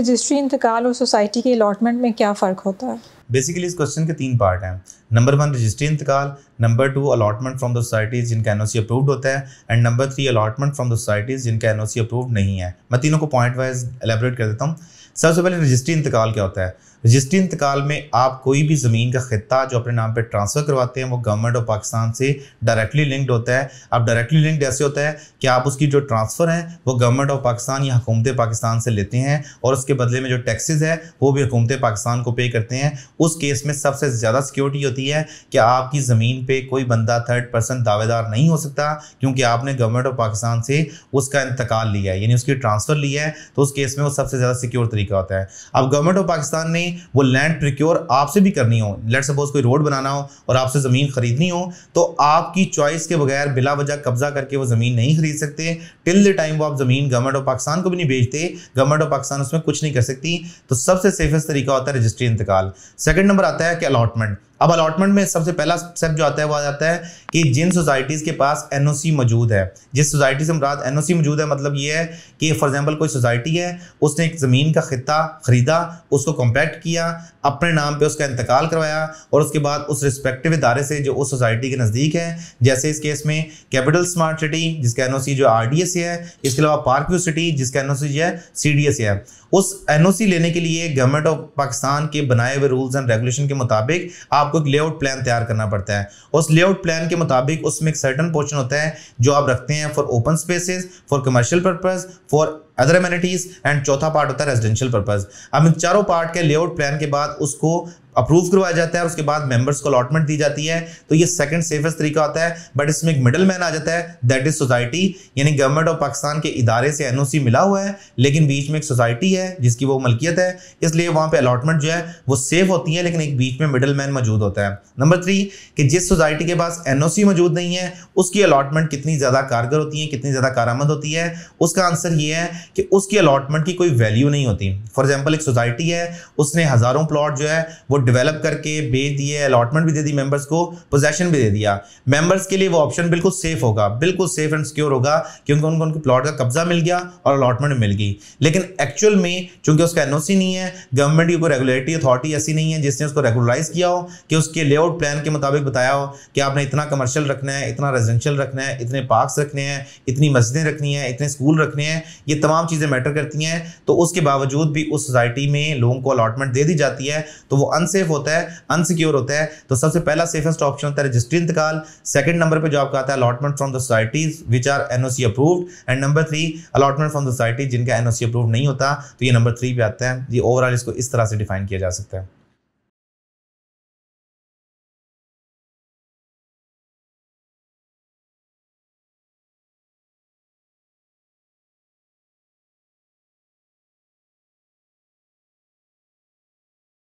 registry इंतकाल और society के अलॉटमेंट में क्या फ़र्क होता है बेसिकली इस क्वेश्चन के तीन पार्ट हैं नंबर वन रजिस्ट्री इंतकाल number two allotment from the societies जिनका एनओसी अप्रूव्ड होता है and number three allotment from the societies जिनका एनओसी अप्रूव्ड नहीं है मैं तीनों को पॉइंट वाइज एलेबरेट कर देता हूँ सबसे पहले रजिस्ट्री इंतकाल क्या होता है रजिस्ट्री इंतकाल में आप कोई भी ज़मीन का खत्ता जो अपने नाम पर ट्रांसफ़र करवाते हैं वो गवर्नमेंट ऑफ पाकिस्तान से डायरेक्टली लिंक्ड होता है अब डायरेक्टली लिंक्ड ऐसे होता है कि आप उसकी जो ट्रांसफ़र है वो गवर्नमेंट ऑफ पाकिस्तान या हुकूमत पाकिस्तान से लेते हैं और उसके बदले में जो टैक्सेज है वो भी हुकूमत पाकिस्तान को पे करते हैं उस केस में सबसे ज़्यादा सिक्योरिटी होती है कि आपकी ज़मीन पर कोई बंदा थर्ड पर्सन दावेदार नहीं हो सकता क्योंकि आपने गवर्नमेंट ऑफ पाकिस्तान से उसका इंतकाल लिया है यानी उसकी ट्रांसफ़र लिया है तो उस केस में वो सबसे ज़्यादा सिक्योर तरीका होता है अब गवर्नमेंट ऑफ पाकिस्तान ने वो लैंड प्रिक्योर आपसे भी करनी हो लेट सपोज कोई रोड बनाना हो और आपसे ज़मीन खरीदनी हो तो आपकी चॉइस के बगैर बिला वजह कब्जा करके वो ज़मीन नहीं खरीद सकते टिल द टाइम वो आप ज़मीन गवर्नमेंट ऑफ पाकिस्तान को भी नहीं भेजते गवर्नमेंट ऑफ पाकिस्तान उसमें कुछ नहीं कर सकती तो सबसे सेफेस्ट तरीका होता है रजिस्ट्री इंतकाल सेकेंड नंबर आता है कि अलॉटमेंट अब अलॉटमेंट में सबसे पहला स्टेप जो आता है वो आ जाता है कि जिन सोसाइटीज़ के पास एनओसी मौजूद है जिस सोसाइटी से मुराद एनओसी मौजूद है मतलब ये है कि फॉर एग्जांपल कोई सोसाइटी है उसने एक ज़मीन का खत्ता ख़रीदा उसको कॉम्पैक्ट किया अपने नाम पे उसका इंतकाल करवाया और उसके बाद उस रिस्पेक्टिव इदारे से जो उस सोसाइटी के नज़दीक है जैसे इस केस में कैपिटल स्मार्ट सिटी जिसका एन जो आर है इसके अलावा पार्कव्यू सिटी जिसका एन जो है सी है उस एन लेने के लिए गवर्नमेंट ऑफ पाकिस्तान के बनाए हुए रूल्स एंड रेगुलेशन के मुताबिक आपको एक लेआउट प्लान तैयार करना पड़ता है उस लेआउट प्लान के मुताबिक उसमें एक सर्टन पोर्शन होता है जो आप रखते हैं for open spaces for commercial purpose for other amenities and चौथा पार्ट होता है रेजिडेंशियल पर्पज अब इन चारों पार्ट के लेआउट प्लान के बाद उसको अप्रूव करवाया जाता है और उसके बाद मेंबर्स को अलॉटमेंट दी जाती है तो ये सेकंड सेफेस्ट तरीका होता है बट इसमें एक मिडल मैन आ जाता है दैट इज सोसाइटी यानी गवर्नमेंट ऑफ पाकिस्तान के इदारे से एनओसी मिला हुआ है लेकिन बीच में एक सोसाइटी है जिसकी वो मलकियत है इसलिए वहां पर अलॉटमेंट जो है वो सेफ होती है लेकिन एक बीच में मिडल मैन मौजूद होता है नंबर थ्री कि जिस सोसाइटी के पास एन मौजूद नहीं है उसकी अलॉटमेंट कितनी ज़्यादा कारगर होती है कितनी ज़्यादा कारामद होती है उसका आंसर ये है कि उसकी अलॉटमेंट की कोई वैल्यू नहीं होती फॉर एग्जाम्पल एक सोसाइटी है उसने हज़ारों प्लॉट जो है वो डेवलप करके बेच दिए अलॉटमेंट भी दे दी मेंबर्स को पोजेशन भी दे दिया मेंबर्स के लिए वो ऑप्शन बिल्कुल सेफ होगा बिल्कुल सेफ एंड सिक्योर होगा क्योंकि उनको उनके प्लॉट का कब्जा मिल गया और अलॉटमेंट मिल गई लेकिन एक्चुअल में चूंकि उसका एन नहीं है गवर्नमेंट की कोई रेगुलेटरी अथॉरिटी ऐसी नहीं है जिसने उसको रेगुलराइज किया हो कि उसके लेआउट प्लान के मुताबिक बताया हो कि आपने इतना कमर्शियल रखना है इतना रेजिडेंशियल रखना है इतने पार्क्स रखने हैं इतनी मस्जिदें रखनी है इतने स्कूल रखने हैं ये तमाम चीज़ें मैटर करती हैं तो उसके बावजूद भी उस सोसाइटी में लोगों को अलॉटमेंट दे दी जाती है तो वो अन अनसेफ होता है अनसिक्योर होता है तो सबसे पहला सेफेस्ट ऑप्शन होता है रजिस्ट्री इंतकाल सेकंड नंबर पे जो आपका आता है allotment from societies which are NOC approved and number three allotment from society जिनका एनओसी अप्रूव नहीं होता तो ये नंबर थ्री पे आता है ये ओवरऑल इसको इस तरह से डिफाइन किया जा सकता है